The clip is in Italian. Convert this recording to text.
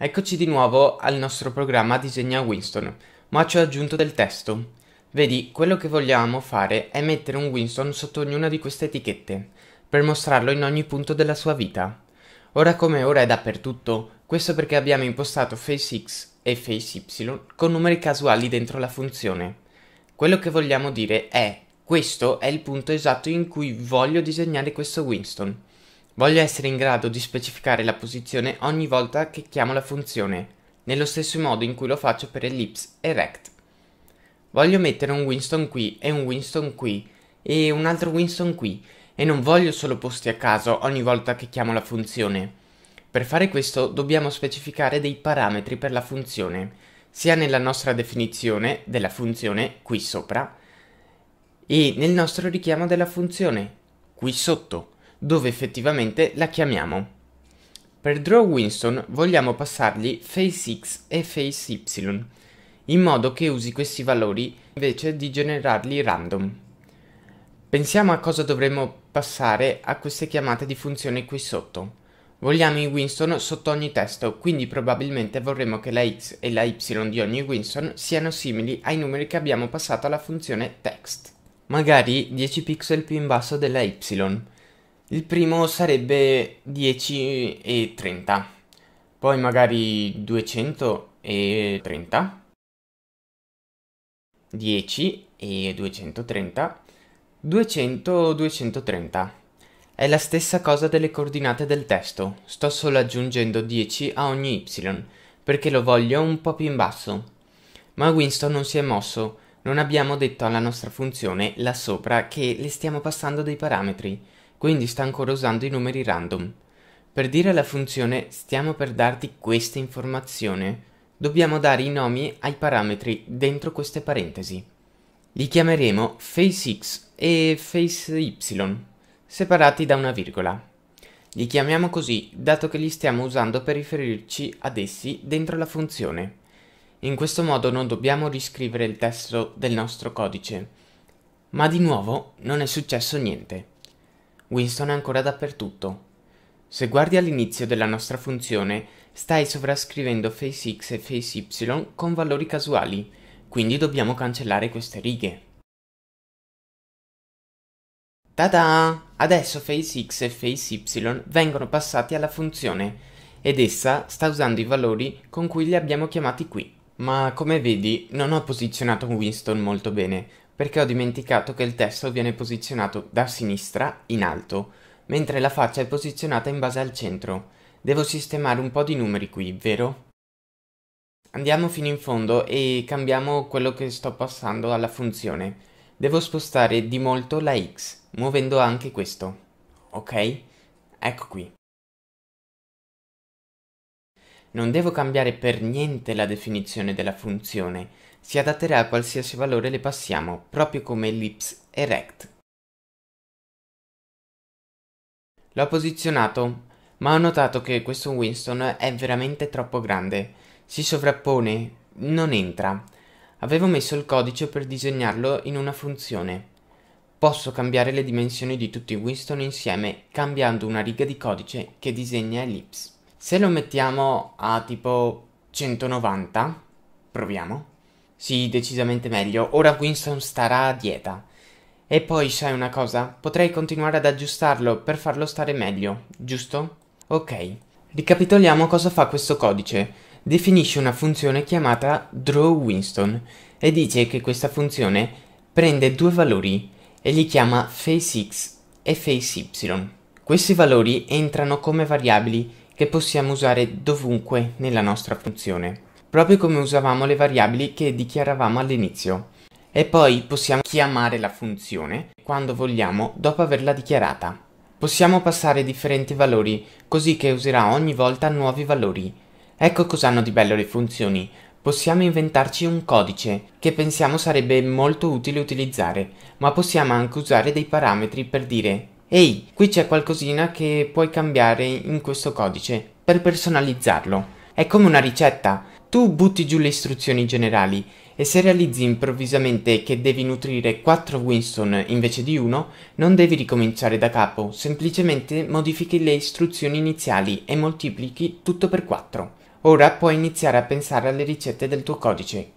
Eccoci di nuovo al nostro programma Disegna Winston, ma ci ho aggiunto del testo. Vedi, quello che vogliamo fare è mettere un Winston sotto ognuna di queste etichette, per mostrarlo in ogni punto della sua vita. Ora come ora è dappertutto, questo perché abbiamo impostato face x e face y con numeri casuali dentro la funzione. Quello che vogliamo dire è, questo è il punto esatto in cui voglio disegnare questo Winston. Voglio essere in grado di specificare la posizione ogni volta che chiamo la funzione, nello stesso modo in cui lo faccio per ellipse e rect. Voglio mettere un Winston qui e un Winston qui e un altro Winston qui e non voglio solo posti a caso ogni volta che chiamo la funzione. Per fare questo dobbiamo specificare dei parametri per la funzione, sia nella nostra definizione della funzione qui sopra e nel nostro richiamo della funzione qui sotto dove effettivamente la chiamiamo. Per Draw Winston vogliamo passargli face x e face y, in modo che usi questi valori invece di generarli random. Pensiamo a cosa dovremmo passare a queste chiamate di funzione qui sotto. Vogliamo i Winston sotto ogni testo, quindi probabilmente vorremmo che la x e la y di ogni Winston siano simili ai numeri che abbiamo passato alla funzione text. Magari 10 pixel più in basso della y, il primo sarebbe 10 e 30, poi magari 230, e 30, 10 e 230, 200 230. È la stessa cosa delle coordinate del testo, sto solo aggiungendo 10 a ogni y, perché lo voglio un po' più in basso. Ma Winston non si è mosso, non abbiamo detto alla nostra funzione là sopra che le stiamo passando dei parametri, quindi sta ancora usando i numeri random. Per dire alla funzione stiamo per darti questa informazione, dobbiamo dare i nomi ai parametri dentro queste parentesi. Li chiameremo face x e face y, separati da una virgola. Li chiamiamo così dato che li stiamo usando per riferirci ad essi dentro la funzione. In questo modo non dobbiamo riscrivere il testo del nostro codice. Ma di nuovo non è successo niente. Winston è ancora dappertutto. Se guardi all'inizio della nostra funzione, stai sovrascrivendo face x e face y con valori casuali, quindi dobbiamo cancellare queste righe. Tada! Adesso face x e face y vengono passati alla funzione ed essa sta usando i valori con cui li abbiamo chiamati qui. Ma come vedi non ho posizionato Winston molto bene, perché ho dimenticato che il testo viene posizionato da sinistra in alto, mentre la faccia è posizionata in base al centro. Devo sistemare un po' di numeri qui, vero? Andiamo fino in fondo e cambiamo quello che sto passando alla funzione. Devo spostare di molto la x, muovendo anche questo. Ok? Ecco qui. Non devo cambiare per niente la definizione della funzione, si adatterà a qualsiasi valore le passiamo, proprio come ellipse e rect. L'ho posizionato, ma ho notato che questo Winston è veramente troppo grande. Si sovrappone, non entra. Avevo messo il codice per disegnarlo in una funzione. Posso cambiare le dimensioni di tutti i Winston insieme cambiando una riga di codice che disegna ellipse. Se lo mettiamo a tipo 190, proviamo, sì, decisamente meglio. Ora Winston starà a dieta. E poi, sai una cosa? Potrei continuare ad aggiustarlo per farlo stare meglio, giusto? Ok. Ricapitoliamo cosa fa questo codice. Definisce una funzione chiamata drawWinston e dice che questa funzione prende due valori e li chiama faceX e faceY. Questi valori entrano come variabili che possiamo usare dovunque nella nostra funzione proprio come usavamo le variabili che dichiaravamo all'inizio. E poi possiamo chiamare la funzione quando vogliamo dopo averla dichiarata. Possiamo passare differenti valori, così che userà ogni volta nuovi valori. Ecco cos'hanno di bello le funzioni. Possiamo inventarci un codice, che pensiamo sarebbe molto utile utilizzare, ma possiamo anche usare dei parametri per dire «Ehi, qui c'è qualcosina che puoi cambiare in questo codice, per personalizzarlo». È come una ricetta, tu butti giù le istruzioni generali e se realizzi improvvisamente che devi nutrire 4 Winston invece di uno, non devi ricominciare da capo, semplicemente modifichi le istruzioni iniziali e moltiplichi tutto per 4. Ora puoi iniziare a pensare alle ricette del tuo codice.